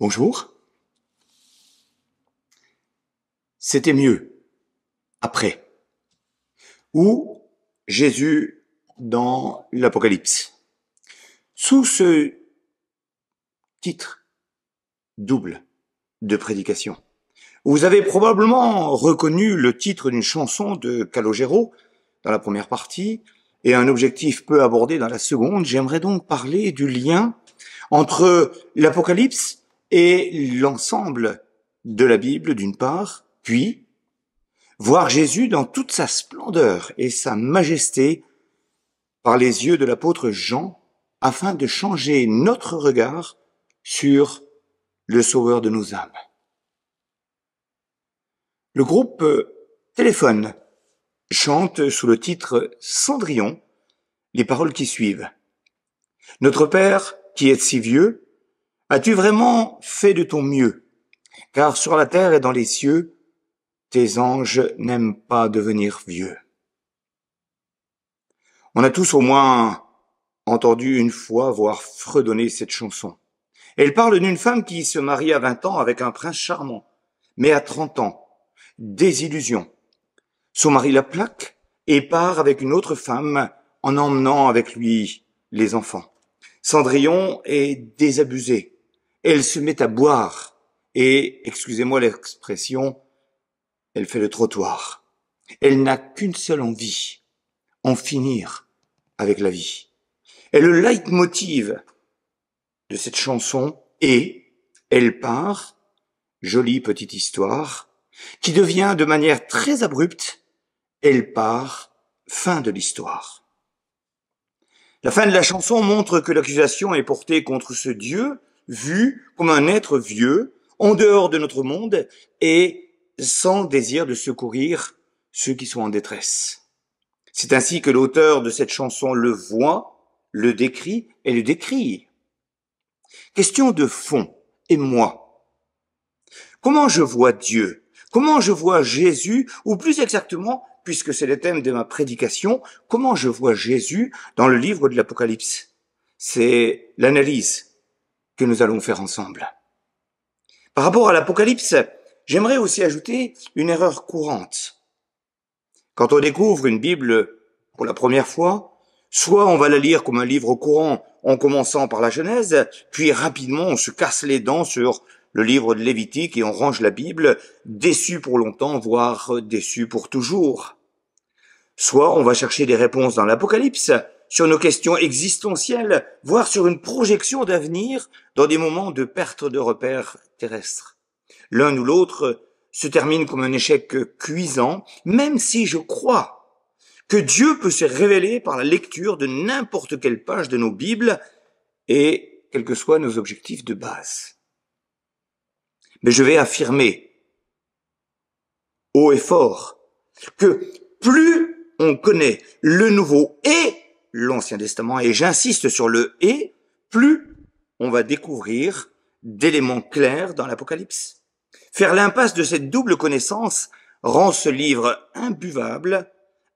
Bonjour. C'était mieux après. Ou Jésus dans l'Apocalypse. Sous ce titre double de prédication, vous avez probablement reconnu le titre d'une chanson de Calogero dans la première partie et un objectif peu abordé dans la seconde. J'aimerais donc parler du lien entre l'Apocalypse et l'ensemble de la Bible d'une part, puis voir Jésus dans toute sa splendeur et sa majesté par les yeux de l'apôtre Jean afin de changer notre regard sur le sauveur de nos âmes. Le groupe euh, Téléphone chante sous le titre Cendrillon les paroles qui suivent. Notre Père, qui est si vieux, As-tu vraiment fait de ton mieux Car sur la terre et dans les cieux, tes anges n'aiment pas devenir vieux. On a tous au moins entendu une fois, voir fredonner cette chanson. Elle parle d'une femme qui se marie à 20 ans avec un prince charmant, mais à 30 ans, désillusion. Son mari la plaque et part avec une autre femme en emmenant avec lui les enfants. Cendrillon est désabusé elle se met à boire et, excusez-moi l'expression, elle fait le trottoir. Elle n'a qu'une seule envie, en finir avec la vie. Et le leitmotiv de cette chanson est Elle part, jolie petite histoire, qui devient de manière très abrupte Elle part, fin de l'histoire. La fin de la chanson montre que l'accusation est portée contre ce Dieu vu comme un être vieux, en dehors de notre monde, et sans désir de secourir ceux qui sont en détresse. C'est ainsi que l'auteur de cette chanson le voit, le décrit et le décrit. Question de fond, et moi Comment je vois Dieu Comment je vois Jésus Ou plus exactement, puisque c'est le thème de ma prédication, comment je vois Jésus dans le livre de l'Apocalypse C'est l'analyse nous allons faire ensemble. Par rapport à l'Apocalypse, j'aimerais aussi ajouter une erreur courante. Quand on découvre une Bible pour la première fois, soit on va la lire comme un livre courant en commençant par la Genèse, puis rapidement on se casse les dents sur le livre de Lévitique et on range la Bible, déçu pour longtemps, voire déçu pour toujours. Soit on va chercher des réponses dans l'Apocalypse, sur nos questions existentielles, voire sur une projection d'avenir dans des moments de perte de repères terrestres. L'un ou l'autre se termine comme un échec cuisant, même si je crois que Dieu peut se révéler par la lecture de n'importe quelle page de nos Bibles et quels que soient nos objectifs de base. Mais je vais affirmer haut et fort que plus on connaît le nouveau et l'Ancien Testament, et j'insiste sur le et, plus on va découvrir d'éléments clairs dans l'Apocalypse. Faire l'impasse de cette double connaissance rend ce livre imbuvable,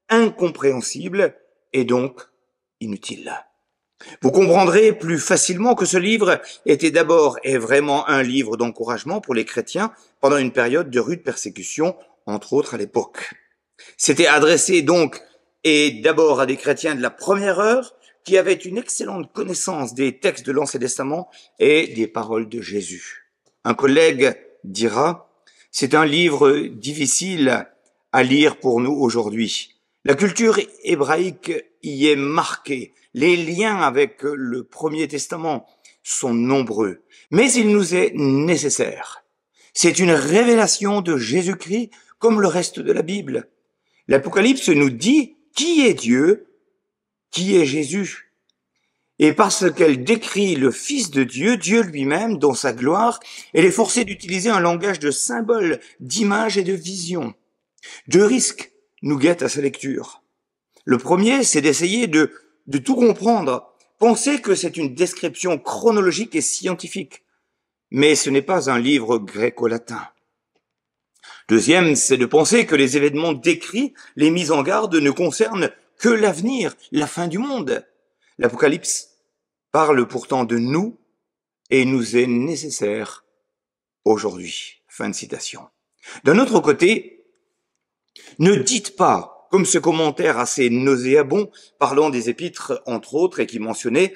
incompréhensible et donc inutile. Vous comprendrez plus facilement que ce livre était d'abord et vraiment un livre d'encouragement pour les chrétiens pendant une période de rude persécution, entre autres à l'époque. C'était adressé donc et d'abord à des chrétiens de la première heure qui avaient une excellente connaissance des textes de l'Ancien Testament et des paroles de Jésus. Un collègue dira, c'est un livre difficile à lire pour nous aujourd'hui. La culture hébraïque y est marquée. Les liens avec le Premier Testament sont nombreux, mais il nous est nécessaire. C'est une révélation de Jésus-Christ comme le reste de la Bible. L'Apocalypse nous dit qui est Dieu, qui est Jésus. Et parce qu'elle décrit le Fils de Dieu, Dieu lui-même, dans sa gloire, elle est forcée d'utiliser un langage de symboles, d'images et de visions. Deux risques nous guettent à sa lecture. Le premier, c'est d'essayer de, tout comprendre, penser que c'est une description chronologique et scientifique. Mais ce n'est pas un livre gréco-latin. Deuxième, c'est de penser que les événements décrits, les mises en garde, ne concernent que l'avenir, la fin du monde. L'Apocalypse parle pourtant de nous et nous est nécessaire aujourd'hui. Fin de citation. D'un autre côté, ne dites pas, comme ce commentaire assez nauséabond parlant des épîtres entre autres et qui mentionnait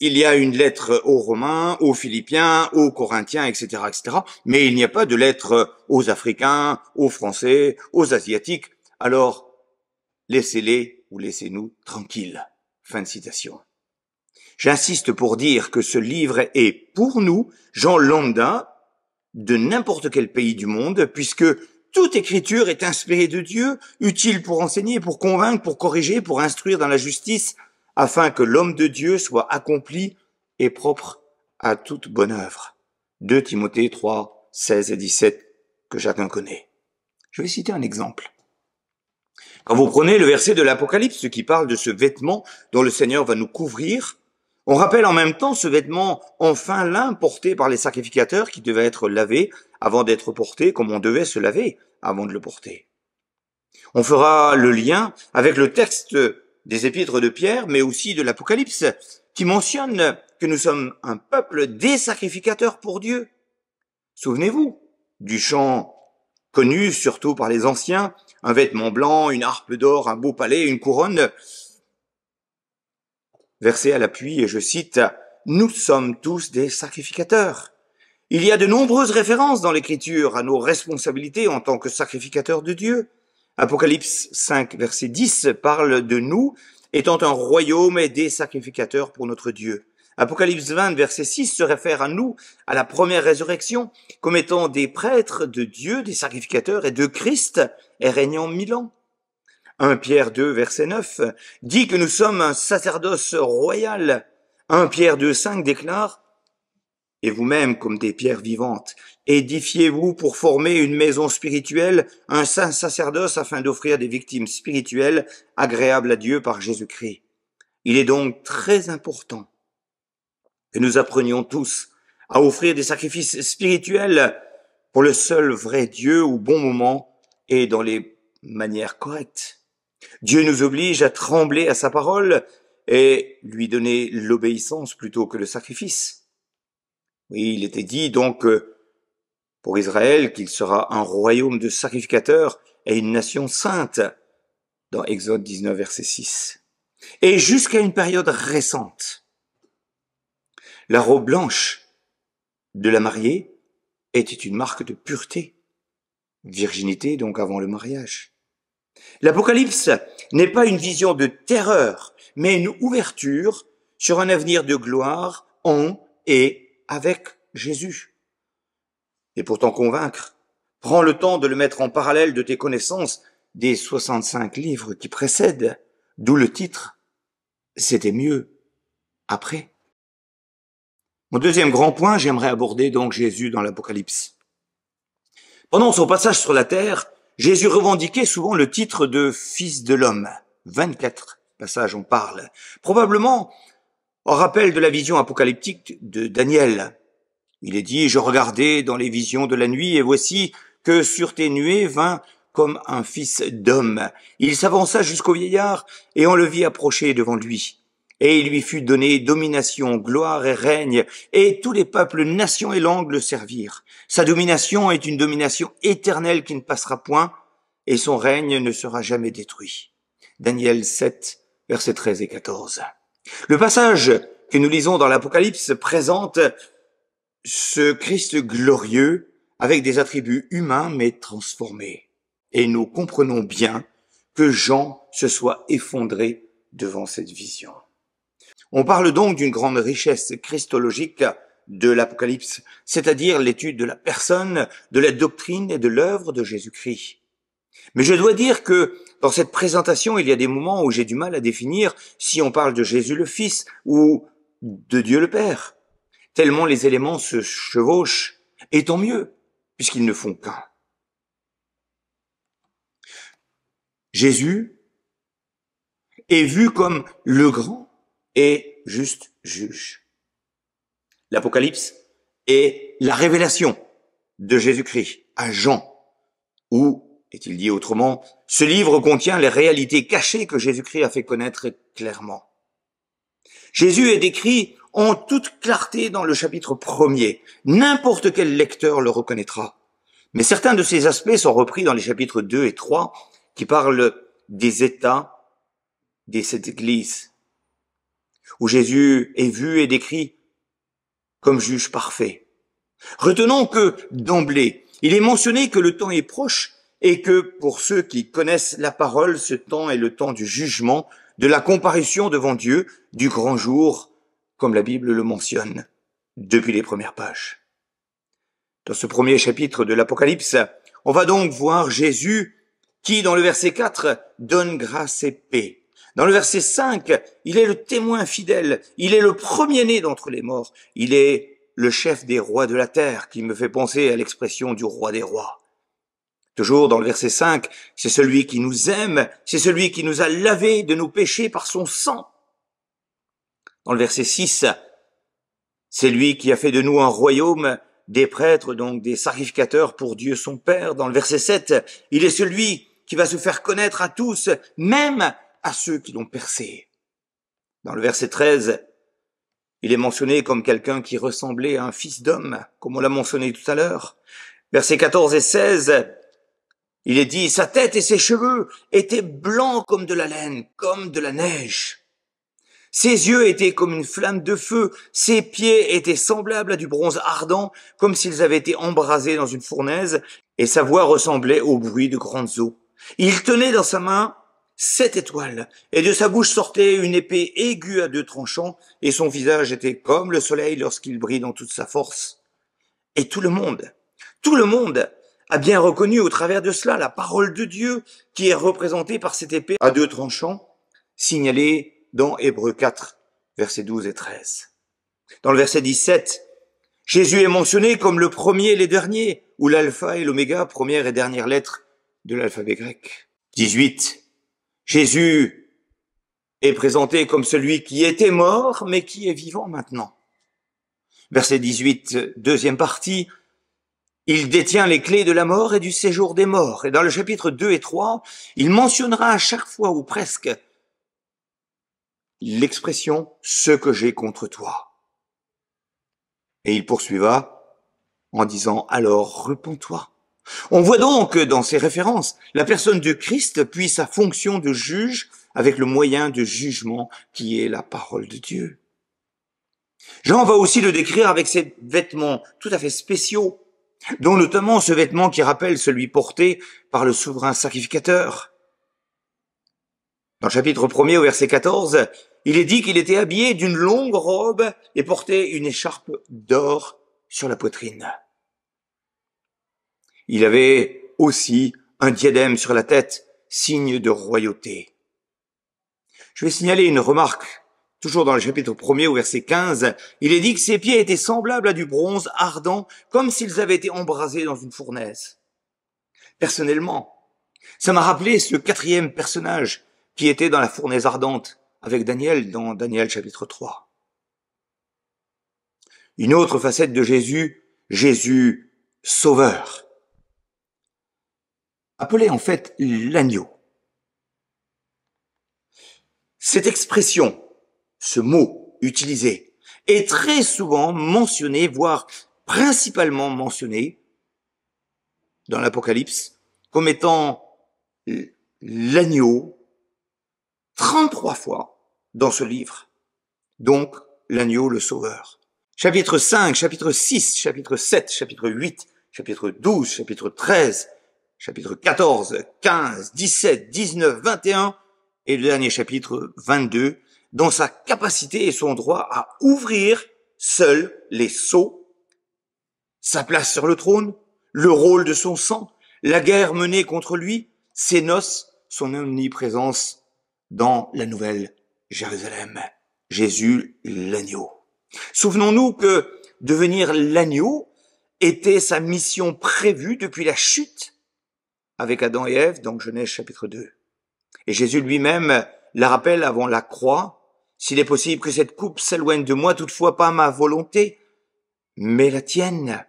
il y a une lettre aux Romains, aux Philippiens, aux Corinthiens, etc., etc. Mais il n'y a pas de lettre aux Africains, aux Français, aux Asiatiques. Alors, laissez-les ou laissez-nous tranquilles. Fin de citation. J'insiste pour dire que ce livre est pour nous, Jean Lambda, de n'importe quel pays du monde, puisque toute écriture est inspirée de Dieu, utile pour enseigner, pour convaincre, pour corriger, pour instruire dans la justice, afin que l'homme de Dieu soit accompli et propre à toute bonne œuvre. 2 Timothée 3, 16 et 17 que chacun connaît. Je vais citer un exemple. Quand vous prenez le verset de l'Apocalypse qui parle de ce vêtement dont le Seigneur va nous couvrir, on rappelle en même temps ce vêtement enfin l'un porté par les sacrificateurs qui devait être lavé avant d'être porté comme on devait se laver avant de le porter. On fera le lien avec le texte des épîtres de Pierre, mais aussi de l'Apocalypse, qui mentionne que nous sommes un peuple des sacrificateurs pour Dieu. Souvenez-vous du chant connu surtout par les anciens, un vêtement blanc, une harpe d'or, un beau palais, une couronne. Verset à l'appui, et je cite, Nous sommes tous des sacrificateurs. Il y a de nombreuses références dans l'écriture à nos responsabilités en tant que sacrificateurs de Dieu. Apocalypse 5, verset 10 parle de nous étant un royaume et des sacrificateurs pour notre Dieu. Apocalypse 20, verset 6 se réfère à nous, à la première résurrection, comme étant des prêtres de Dieu, des sacrificateurs et de Christ, et régnant mille ans. 1 Pierre 2, verset 9, dit que nous sommes un sacerdoce royal. 1 Pierre 2, 5 déclare, et vous-même comme des pierres vivantes. Édifiez-vous pour former une maison spirituelle, un saint sacerdoce afin d'offrir des victimes spirituelles agréables à Dieu par Jésus-Christ. Il est donc très important que nous apprenions tous à offrir des sacrifices spirituels pour le seul vrai Dieu au bon moment et dans les manières correctes. Dieu nous oblige à trembler à sa parole et lui donner l'obéissance plutôt que le sacrifice. Oui, il était dit donc euh, pour Israël qu'il sera un royaume de sacrificateurs et une nation sainte, dans Exode 19, verset 6. Et jusqu'à une période récente, la robe blanche de la mariée était une marque de pureté, virginité donc avant le mariage. L'Apocalypse n'est pas une vision de terreur, mais une ouverture sur un avenir de gloire en et avec Jésus Et pour t'en convaincre, prends le temps de le mettre en parallèle de tes connaissances des 65 livres qui précèdent, d'où le titre C'était mieux après. Mon deuxième grand point, j'aimerais aborder donc Jésus dans l'Apocalypse. Pendant son passage sur la terre, Jésus revendiquait souvent le titre de Fils de l'homme. 24 passages on parle. Probablement en rappel de la vision apocalyptique de Daniel, il est dit, je regardais dans les visions de la nuit, et voici que sur tes nuées vint comme un fils d'homme. Il s'avança jusqu'au vieillard, et on le vit approcher devant lui. Et il lui fut donné domination, gloire et règne, et tous les peuples, nations et langues le servirent. Sa domination est une domination éternelle qui ne passera point, et son règne ne sera jamais détruit. Daniel 7, versets 13 et 14. Le passage que nous lisons dans l'Apocalypse présente ce Christ glorieux avec des attributs humains mais transformés. Et nous comprenons bien que Jean se soit effondré devant cette vision. On parle donc d'une grande richesse christologique de l'Apocalypse, c'est-à-dire l'étude de la personne, de la doctrine et de l'œuvre de Jésus-Christ. Mais je dois dire que dans cette présentation, il y a des moments où j'ai du mal à définir si on parle de Jésus le Fils ou de Dieu le Père, tellement les éléments se chevauchent, et tant mieux, puisqu'ils ne font qu'un. Jésus est vu comme le grand et juste juge. L'Apocalypse est la révélation de Jésus-Christ à Jean, ou et il dit autrement, ce livre contient les réalités cachées que Jésus-Christ a fait connaître clairement. Jésus est décrit en toute clarté dans le chapitre premier. N'importe quel lecteur le reconnaîtra. Mais certains de ces aspects sont repris dans les chapitres 2 et 3 qui parlent des états de cette église, où Jésus est vu et décrit comme juge parfait. Retenons que, d'emblée, il est mentionné que le temps est proche et que pour ceux qui connaissent la parole, ce temps est le temps du jugement, de la comparution devant Dieu, du grand jour, comme la Bible le mentionne depuis les premières pages. Dans ce premier chapitre de l'Apocalypse, on va donc voir Jésus qui, dans le verset 4, donne grâce et paix. Dans le verset 5, il est le témoin fidèle, il est le premier-né d'entre les morts, il est le chef des rois de la terre, qui me fait penser à l'expression du roi des rois. Toujours dans le verset 5, c'est celui qui nous aime, c'est celui qui nous a lavé de nos péchés par son sang. Dans le verset 6, c'est lui qui a fait de nous un royaume des prêtres, donc des sacrificateurs pour Dieu son Père. Dans le verset 7, il est celui qui va se faire connaître à tous, même à ceux qui l'ont percé. Dans le verset 13, il est mentionné comme quelqu'un qui ressemblait à un fils d'homme, comme on l'a mentionné tout à l'heure. Versets 14 et 16, il est dit, sa tête et ses cheveux étaient blancs comme de la laine, comme de la neige. Ses yeux étaient comme une flamme de feu, ses pieds étaient semblables à du bronze ardent, comme s'ils avaient été embrasés dans une fournaise, et sa voix ressemblait au bruit de grandes eaux. Il tenait dans sa main sept étoiles, et de sa bouche sortait une épée aiguë à deux tranchants, et son visage était comme le soleil lorsqu'il brille dans toute sa force. Et tout le monde, tout le monde a bien reconnu au travers de cela la parole de Dieu qui est représentée par cette épée à deux tranchants signalée dans Hébreu 4, versets 12 et 13. Dans le verset 17, Jésus est mentionné comme le premier et les derniers, ou l'alpha et l'oméga, première et dernière lettre de l'alphabet grec. 18. Jésus est présenté comme celui qui était mort, mais qui est vivant maintenant. Verset 18, deuxième partie, il détient les clés de la mort et du séjour des morts. Et dans le chapitre 2 et 3, il mentionnera à chaque fois ou presque l'expression ce que j'ai contre toi. Et il poursuiva en disant alors repens-toi. On voit donc dans ces références la personne de Christ puis sa fonction de juge avec le moyen de jugement qui est la parole de Dieu. Jean va aussi le décrire avec ses vêtements tout à fait spéciaux dont notamment ce vêtement qui rappelle celui porté par le souverain sacrificateur. Dans le chapitre 1er au verset 14, il est dit qu'il était habillé d'une longue robe et portait une écharpe d'or sur la poitrine. Il avait aussi un diadème sur la tête, signe de royauté. Je vais signaler une remarque Toujours dans le chapitre 1er au verset 15, il est dit que ses pieds étaient semblables à du bronze ardent, comme s'ils avaient été embrasés dans une fournaise. Personnellement, ça m'a rappelé ce quatrième personnage qui était dans la fournaise ardente avec Daniel dans Daniel chapitre 3. Une autre facette de Jésus, Jésus sauveur. Appelé en fait l'agneau. Cette expression ce mot utilisé est très souvent mentionné, voire principalement mentionné dans l'Apocalypse comme étant l'agneau 33 fois dans ce livre. Donc, l'agneau le sauveur. Chapitre 5, chapitre 6, chapitre 7, chapitre 8, chapitre 12, chapitre 13, chapitre 14, 15, 17, 19, 21 et le dernier chapitre 22 dans sa capacité et son droit à ouvrir seul les sceaux, sa place sur le trône, le rôle de son sang, la guerre menée contre lui, ses noces, son omniprésence dans la nouvelle Jérusalem. Jésus l'agneau. Souvenons-nous que devenir l'agneau était sa mission prévue depuis la chute avec Adam et Ève dans Genèse chapitre 2. Et Jésus lui-même la rappelle avant la croix s'il est possible que cette coupe s'éloigne de moi, toutefois pas ma volonté, mais la tienne.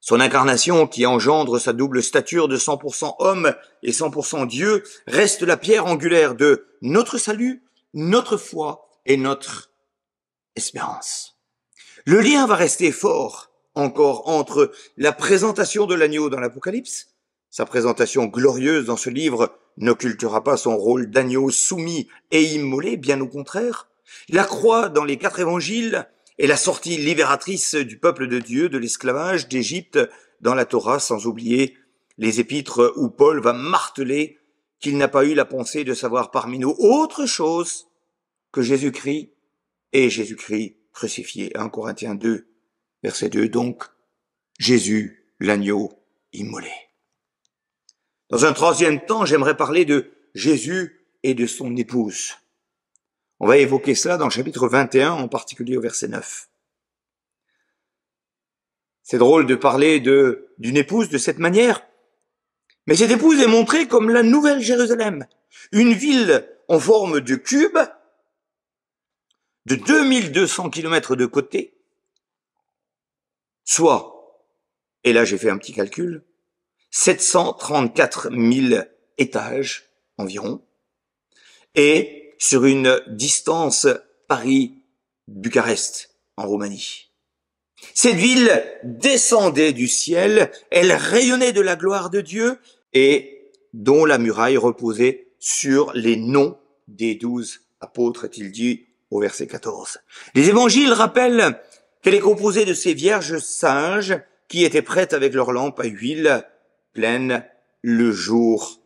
Son incarnation, qui engendre sa double stature de 100% homme et 100% Dieu, reste la pierre angulaire de notre salut, notre foi et notre espérance. Le lien va rester fort encore entre la présentation de l'agneau dans l'Apocalypse sa présentation glorieuse dans ce livre n'occultera pas son rôle d'agneau soumis et immolé, bien au contraire. La croix dans les quatre évangiles est la sortie libératrice du peuple de Dieu de l'esclavage d'Égypte dans la Torah, sans oublier les épîtres où Paul va marteler qu'il n'a pas eu la pensée de savoir parmi nous autre chose que Jésus-Christ et Jésus-Christ crucifié. 1 Corinthiens 2, verset 2. Donc, Jésus, l'agneau immolé. Dans un troisième temps, j'aimerais parler de Jésus et de son épouse. On va évoquer cela dans le chapitre 21, en particulier au verset 9. C'est drôle de parler de, d'une épouse de cette manière, mais cette épouse est montrée comme la nouvelle Jérusalem, une ville en forme de cube, de 2200 km de côté, soit, et là j'ai fait un petit calcul, 734 000 étages environ, et sur une distance Paris-Bucarest en Roumanie. Cette ville descendait du ciel, elle rayonnait de la gloire de Dieu et dont la muraille reposait sur les noms des douze apôtres, est-il dit au verset 14. Les évangiles rappellent qu'elle est composée de ces vierges singes qui étaient prêtes avec leurs lampes à huile pleine le jour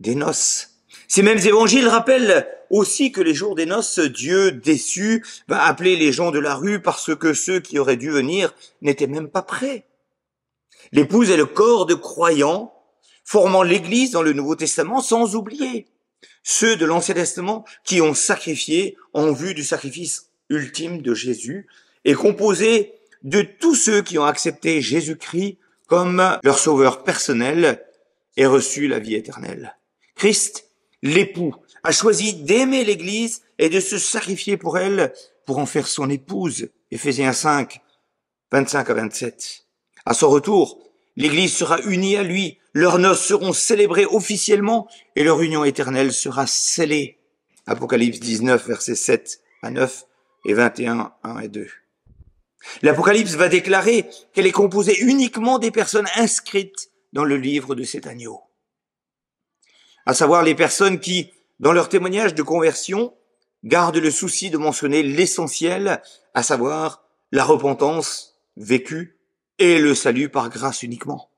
des noces. Ces mêmes évangiles rappellent aussi que les jours des noces, Dieu déçu va appeler les gens de la rue parce que ceux qui auraient dû venir n'étaient même pas prêts. L'épouse est le corps de croyants formant l'Église dans le Nouveau Testament sans oublier ceux de l'Ancien Testament qui ont sacrifié en vue du sacrifice ultime de Jésus et composé de tous ceux qui ont accepté Jésus-Christ comme leur sauveur personnel et reçu la vie éternelle. Christ, l'époux, a choisi d'aimer l'Église et de se sacrifier pour elle pour en faire son épouse. Ephésiens 5, 25 à 27. À son retour, l'Église sera unie à lui, leurs noces seront célébrées officiellement et leur union éternelle sera scellée. Apocalypse 19, versets 7 à 9 et 21, 1 et 2. L'Apocalypse va déclarer qu'elle est composée uniquement des personnes inscrites dans le livre de cet agneau, à savoir les personnes qui, dans leur témoignage de conversion, gardent le souci de mentionner l'essentiel, à savoir la repentance vécue et le salut par grâce uniquement.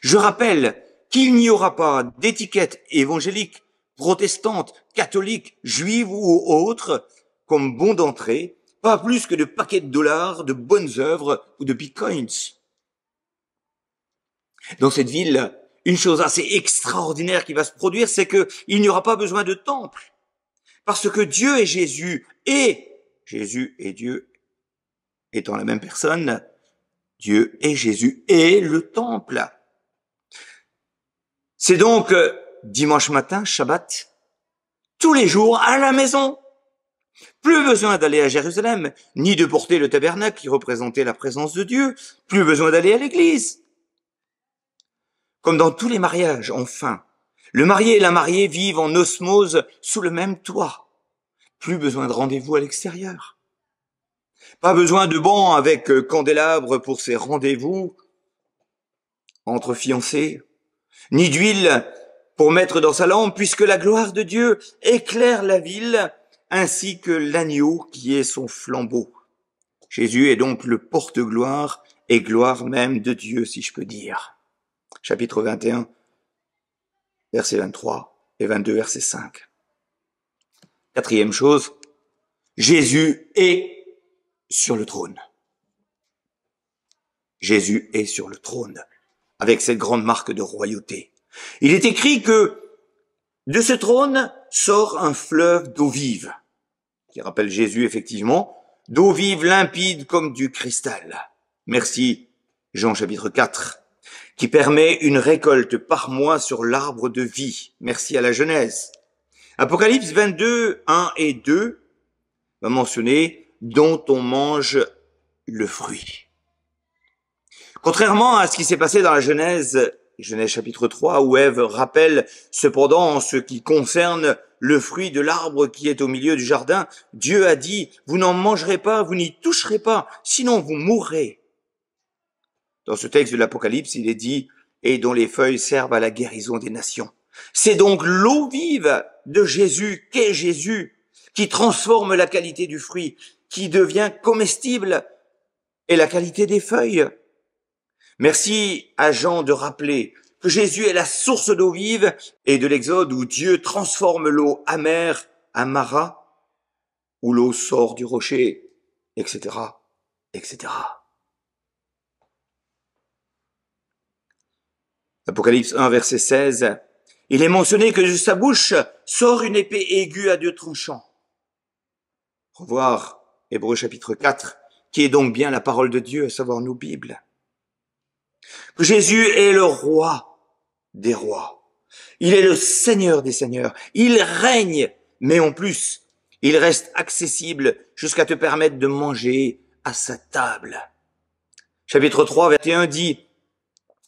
Je rappelle qu'il n'y aura pas d'étiquette évangélique, protestante, catholique, juive ou autre comme bon d'entrée pas plus que de paquets de dollars, de bonnes œuvres ou de bitcoins. Dans cette ville, une chose assez extraordinaire qui va se produire, c'est que il n'y aura pas besoin de temple. Parce que Dieu et Jésus et Jésus et Dieu étant la même personne, Dieu et Jésus et le temple. C'est donc euh, dimanche matin, Shabbat, tous les jours à la maison. Plus besoin d'aller à Jérusalem, ni de porter le tabernacle qui représentait la présence de Dieu, plus besoin d'aller à l'église. Comme dans tous les mariages, enfin, le marié et la mariée vivent en osmose sous le même toit. Plus besoin de rendez-vous à l'extérieur. Pas besoin de banc avec candélabre pour ces rendez-vous entre fiancés, ni d'huile pour mettre dans sa lampe, puisque la gloire de Dieu éclaire la ville ainsi que l'agneau qui est son flambeau. Jésus est donc le porte-gloire et gloire même de Dieu, si je peux dire. Chapitre 21, verset 23 et 22, verset 5. Quatrième chose, Jésus est sur le trône. Jésus est sur le trône, avec cette grande marque de royauté. Il est écrit que de ce trône sort un fleuve d'eau vive, qui rappelle Jésus effectivement, d'eau vive limpide comme du cristal. Merci Jean chapitre 4, qui permet une récolte par mois sur l'arbre de vie. Merci à la Genèse. Apocalypse 22, 1 et 2 va mentionner dont on mange le fruit. Contrairement à ce qui s'est passé dans la Genèse Genèse chapitre 3, où Ève rappelle cependant en ce qui concerne le fruit de l'arbre qui est au milieu du jardin, Dieu a dit, vous n'en mangerez pas, vous n'y toucherez pas, sinon vous mourrez. Dans ce texte de l'Apocalypse, il est dit, et dont les feuilles servent à la guérison des nations. C'est donc l'eau vive de Jésus, qu'est Jésus, qui transforme la qualité du fruit, qui devient comestible, et la qualité des feuilles, Merci à Jean de rappeler que Jésus est la source d'eau vive et de l'exode où Dieu transforme l'eau amère à Mara, où l'eau sort du rocher, etc., etc. Apocalypse 1, verset 16. Il est mentionné que de sa bouche sort une épée aiguë à deux tranchants. Revoir Hébreu chapitre 4, qui est donc bien la parole de Dieu, à savoir nos Bibles. Jésus est le roi des rois. Il est le Seigneur des Seigneurs. Il règne, mais en plus, il reste accessible jusqu'à te permettre de manger à sa table. Chapitre 3, verset 1 dit,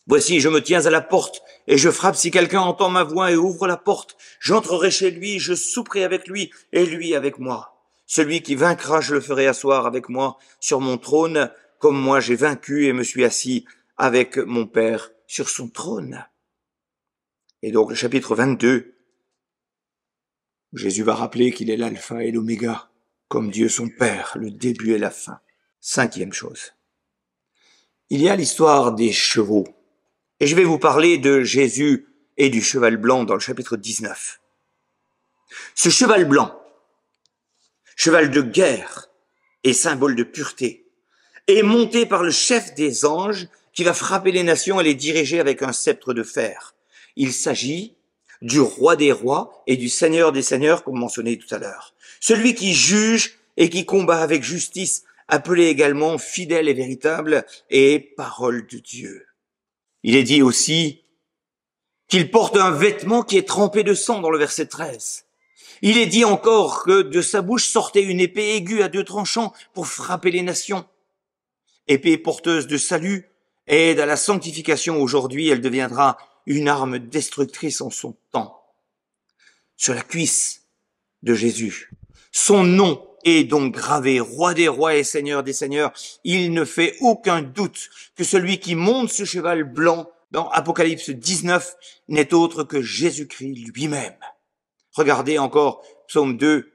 Voici, je me tiens à la porte et je frappe si quelqu'un entend ma voix et ouvre la porte. J'entrerai chez lui, je souperai avec lui et lui avec moi. Celui qui vaincra, je le ferai asseoir avec moi sur mon trône, comme moi j'ai vaincu et me suis assis avec mon Père sur son trône. Et donc le chapitre 22, Jésus va rappeler qu'il est l'alpha et l'oméga, comme Dieu son Père, le début et la fin. Cinquième chose. Il y a l'histoire des chevaux. Et je vais vous parler de Jésus et du cheval blanc dans le chapitre 19. Ce cheval blanc, cheval de guerre et symbole de pureté, est monté par le chef des anges qui va frapper les nations et les diriger avec un sceptre de fer. Il s'agit du roi des rois et du seigneur des seigneurs, comme mentionné tout à l'heure. Celui qui juge et qui combat avec justice, appelé également fidèle et véritable et parole de Dieu. Il est dit aussi qu'il porte un vêtement qui est trempé de sang dans le verset 13. Il est dit encore que de sa bouche sortait une épée aiguë à deux tranchants pour frapper les nations. Épée porteuse de salut, et à la sanctification aujourd'hui, elle deviendra une arme destructrice en son temps. Sur la cuisse de Jésus, son nom est donc gravé, roi des rois et seigneur des seigneurs. Il ne fait aucun doute que celui qui monte ce cheval blanc dans Apocalypse 19 n'est autre que Jésus-Christ lui-même. Regardez encore Psaume 2,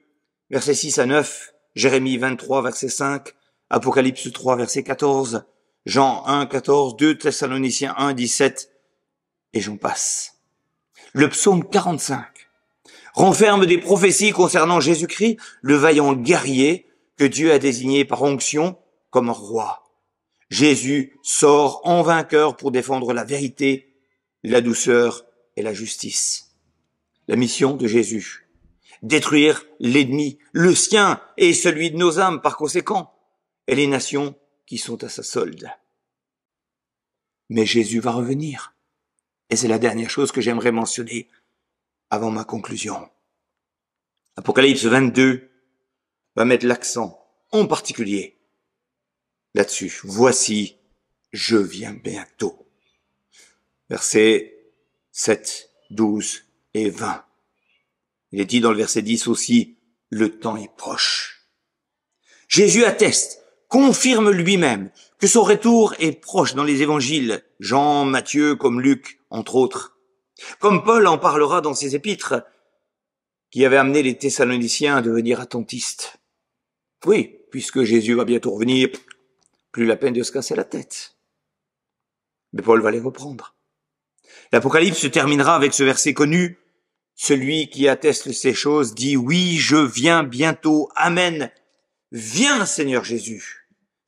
versets 6 à 9, Jérémie 23, verset 5, Apocalypse 3, verset 14, Jean 1, 14, 2 Thessaloniciens 1, 17, et j'en passe. Le psaume 45 renferme des prophéties concernant Jésus-Christ, le vaillant guerrier que Dieu a désigné par onction comme roi. Jésus sort en vainqueur pour défendre la vérité, la douceur et la justice. La mission de Jésus, détruire l'ennemi, le sien et celui de nos âmes par conséquent, et les nations qui sont à sa solde. Mais Jésus va revenir. Et c'est la dernière chose que j'aimerais mentionner avant ma conclusion. Apocalypse 22 va mettre l'accent en particulier là-dessus. Voici, je viens bientôt. Versets 7, 12 et 20. Il est dit dans le verset 10 aussi, le temps est proche. Jésus atteste confirme lui-même que son retour est proche dans les évangiles, Jean, Matthieu comme Luc, entre autres. Comme Paul en parlera dans ses épîtres, qui avait amené les Thessaloniciens à devenir attentistes. Oui, puisque Jésus va bientôt revenir, plus la peine de se casser la tête. Mais Paul va les reprendre. L'Apocalypse se terminera avec ce verset connu. Celui qui atteste ces choses dit oui, je viens bientôt. Amen. Viens, Seigneur Jésus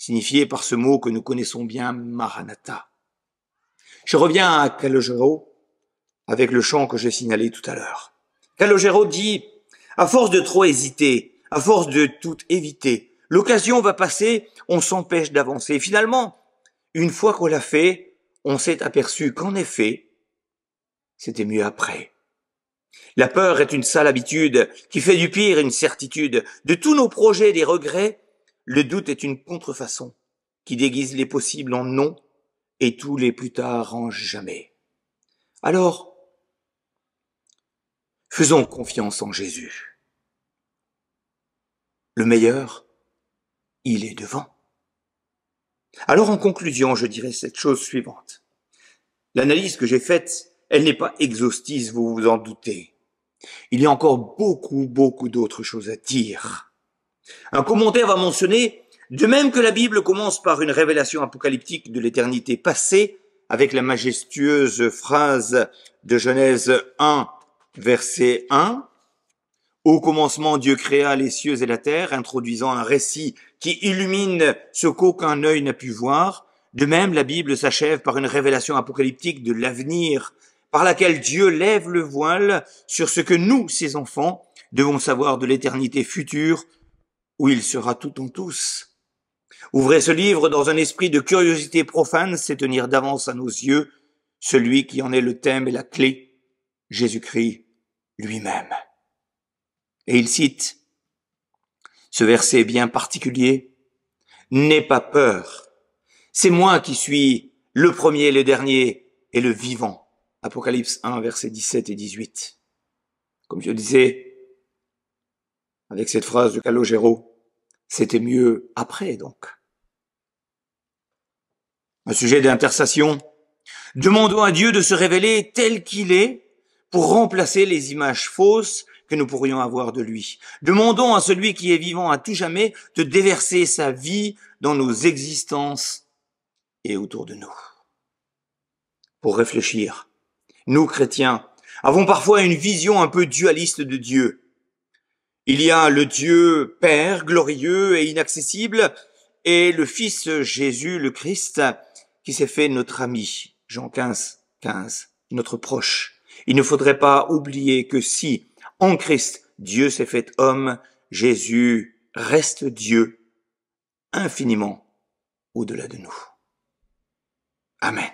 signifié par ce mot que nous connaissons bien, Maranatha. Je reviens à Calogero avec le chant que j'ai signalé tout à l'heure. Calogero dit, à force de trop hésiter, à force de tout éviter, l'occasion va passer, on s'empêche d'avancer. Finalement, une fois qu'on l'a fait, on s'est aperçu qu'en effet, c'était mieux après. La peur est une sale habitude qui fait du pire une certitude. De tous nos projets, des regrets, le doute est une contrefaçon qui déguise les possibles en non et tous les plus tard en jamais. Alors, faisons confiance en Jésus. Le meilleur, il est devant. Alors en conclusion, je dirais cette chose suivante. L'analyse que j'ai faite, elle n'est pas exhaustive, vous vous en doutez. Il y a encore beaucoup, beaucoup d'autres choses à dire. Un commentaire va mentionner, de même que la Bible commence par une révélation apocalyptique de l'éternité passée, avec la majestueuse phrase de Genèse 1, verset 1, au commencement, Dieu créa les cieux et la terre, introduisant un récit qui illumine ce qu'aucun œil n'a pu voir. De même, la Bible s'achève par une révélation apocalyptique de l'avenir, par laquelle Dieu lève le voile sur ce que nous, ses enfants, devons savoir de l'éternité future où il sera tout en tous. Ouvrez ce livre dans un esprit de curiosité profane, c'est tenir d'avance à nos yeux celui qui en est le thème et la clé, Jésus-Christ lui-même. Et il cite ce verset bien particulier, N'aie pas peur, c'est moi qui suis le premier, le dernier et le vivant. Apocalypse 1, versets 17 et 18. Comme je le disais, avec cette phrase de Calogero. C'était mieux après, donc. Un sujet d'intercession. Demandons à Dieu de se révéler tel qu'il est pour remplacer les images fausses que nous pourrions avoir de lui. Demandons à celui qui est vivant à tout jamais de déverser sa vie dans nos existences et autour de nous. Pour réfléchir, nous chrétiens avons parfois une vision un peu dualiste de Dieu. Il y a le Dieu Père glorieux et inaccessible et le Fils Jésus le Christ qui s'est fait notre ami. Jean 15, 15, notre proche. Il ne faudrait pas oublier que si, en Christ, Dieu s'est fait homme, Jésus reste Dieu infiniment au-delà de nous. Amen.